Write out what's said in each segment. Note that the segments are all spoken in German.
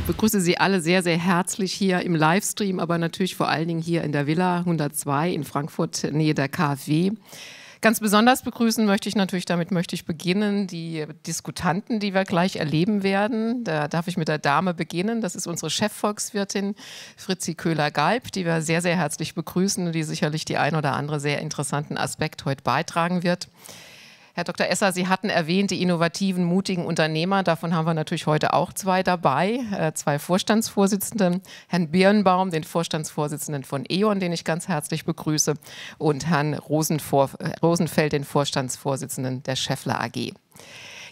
Ich begrüße Sie alle sehr, sehr herzlich hier im Livestream, aber natürlich vor allen Dingen hier in der Villa 102 in Frankfurt, Nähe der KfW. Ganz besonders begrüßen möchte ich natürlich, damit möchte ich beginnen, die Diskutanten, die wir gleich erleben werden. Da darf ich mit der Dame beginnen. Das ist unsere Chefvolkswirtin Fritzi Köhler-Galb, die wir sehr, sehr herzlich begrüßen und die sicherlich die ein oder andere sehr interessanten Aspekt heute beitragen wird. Herr Dr. Esser, Sie hatten erwähnt, die innovativen, mutigen Unternehmer. Davon haben wir natürlich heute auch zwei dabei. Äh, zwei Vorstandsvorsitzende, Herrn Birnbaum, den Vorstandsvorsitzenden von E.ON, den ich ganz herzlich begrüße, und Herrn äh, Rosenfeld, den Vorstandsvorsitzenden der Scheffler AG.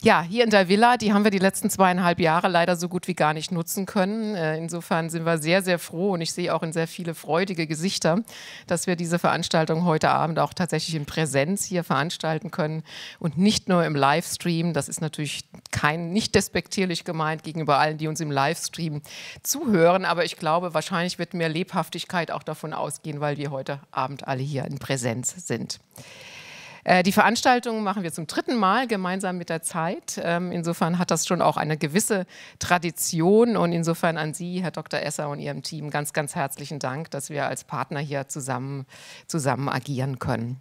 Ja, hier in der Villa, die haben wir die letzten zweieinhalb Jahre leider so gut wie gar nicht nutzen können. Äh, insofern sind wir sehr, sehr froh und ich sehe auch in sehr viele freudige Gesichter, dass wir diese Veranstaltung heute Abend auch tatsächlich in Präsenz hier veranstalten können und nicht nur im Livestream. Das ist natürlich kein, nicht despektierlich gemeint gegenüber allen, die uns im Livestream zuhören, aber ich glaube, wahrscheinlich wird mehr Lebhaftigkeit auch davon ausgehen, weil wir heute Abend alle hier in Präsenz sind. Äh, die Veranstaltung machen wir zum dritten Mal gemeinsam mit der Zeit. Ähm, insofern hat das schon auch eine gewisse Tradition und insofern an Sie, Herr Dr. Esser und Ihrem Team ganz, ganz herzlichen Dank, dass wir als Partner hier zusammen, zusammen agieren können.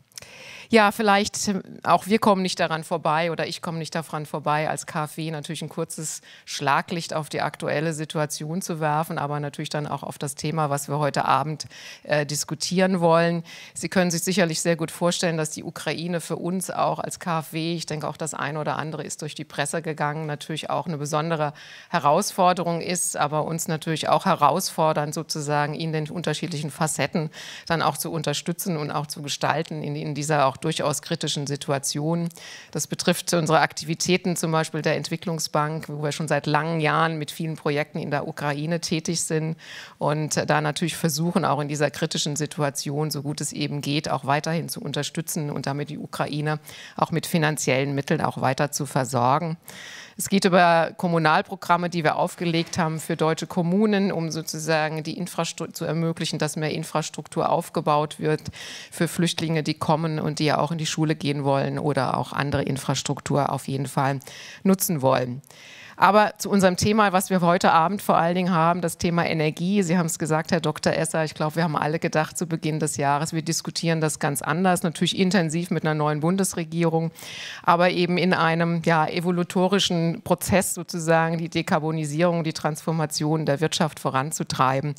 Ja, vielleicht ähm, auch wir kommen nicht daran vorbei oder ich komme nicht daran vorbei, als KfW natürlich ein kurzes Schlaglicht auf die aktuelle Situation zu werfen, aber natürlich dann auch auf das Thema, was wir heute Abend äh, diskutieren wollen. Sie können sich sicherlich sehr gut vorstellen, dass die Ukraine für uns auch als KfW, ich denke auch das eine oder andere ist durch die Presse gegangen, natürlich auch eine besondere Herausforderung ist, aber uns natürlich auch herausfordern, sozusagen in den unterschiedlichen Facetten dann auch zu unterstützen und auch zu gestalten in den in dieser auch durchaus kritischen Situation. Das betrifft unsere Aktivitäten zum Beispiel der Entwicklungsbank, wo wir schon seit langen Jahren mit vielen Projekten in der Ukraine tätig sind und da natürlich versuchen, auch in dieser kritischen Situation, so gut es eben geht, auch weiterhin zu unterstützen und damit die Ukraine auch mit finanziellen Mitteln auch weiter zu versorgen. Es geht über Kommunalprogramme, die wir aufgelegt haben für deutsche Kommunen, um sozusagen die Infrastruktur zu ermöglichen, dass mehr Infrastruktur aufgebaut wird für Flüchtlinge, die kommen und die ja auch in die Schule gehen wollen oder auch andere Infrastruktur auf jeden Fall nutzen wollen. Aber zu unserem Thema, was wir heute Abend vor allen Dingen haben, das Thema Energie. Sie haben es gesagt, Herr Dr. Esser, ich glaube, wir haben alle gedacht zu Beginn des Jahres, wir diskutieren das ganz anders, natürlich intensiv mit einer neuen Bundesregierung, aber eben in einem ja, evolutorischen Prozess sozusagen die Dekarbonisierung, die Transformation der Wirtschaft voranzutreiben.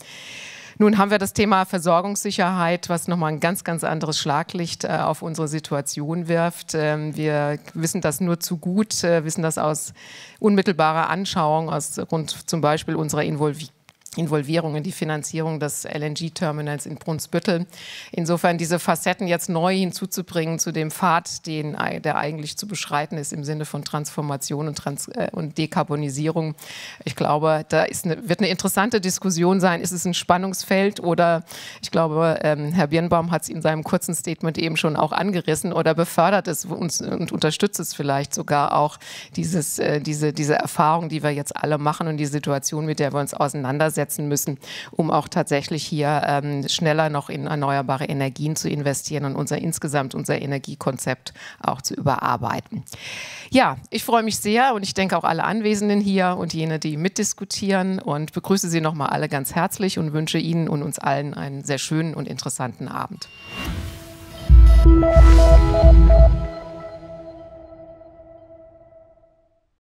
Nun haben wir das Thema Versorgungssicherheit, was nochmal ein ganz, ganz anderes Schlaglicht äh, auf unsere Situation wirft. Ähm, wir wissen das nur zu gut, äh, wissen das aus unmittelbarer Anschauung, aus Grund zum Beispiel unserer Involvierung Involvierung in die Finanzierung des LNG-Terminals in Brunsbüttel. Insofern diese Facetten jetzt neu hinzuzubringen zu dem Pfad, den, der eigentlich zu beschreiten ist im Sinne von Transformation und, Trans äh, und Dekarbonisierung. Ich glaube, da ist eine, wird eine interessante Diskussion sein. Ist es ein Spannungsfeld oder ich glaube, ähm, Herr Birnbaum hat es in seinem kurzen Statement eben schon auch angerissen oder befördert es uns und unterstützt es vielleicht sogar auch dieses, äh, diese, diese Erfahrung, die wir jetzt alle machen und die Situation, mit der wir uns auseinandersetzen setzen müssen, um auch tatsächlich hier ähm, schneller noch in erneuerbare Energien zu investieren und unser insgesamt unser Energiekonzept auch zu überarbeiten. Ja, ich freue mich sehr und ich denke auch alle Anwesenden hier und jene, die mitdiskutieren und begrüße Sie nochmal alle ganz herzlich und wünsche Ihnen und uns allen einen sehr schönen und interessanten Abend.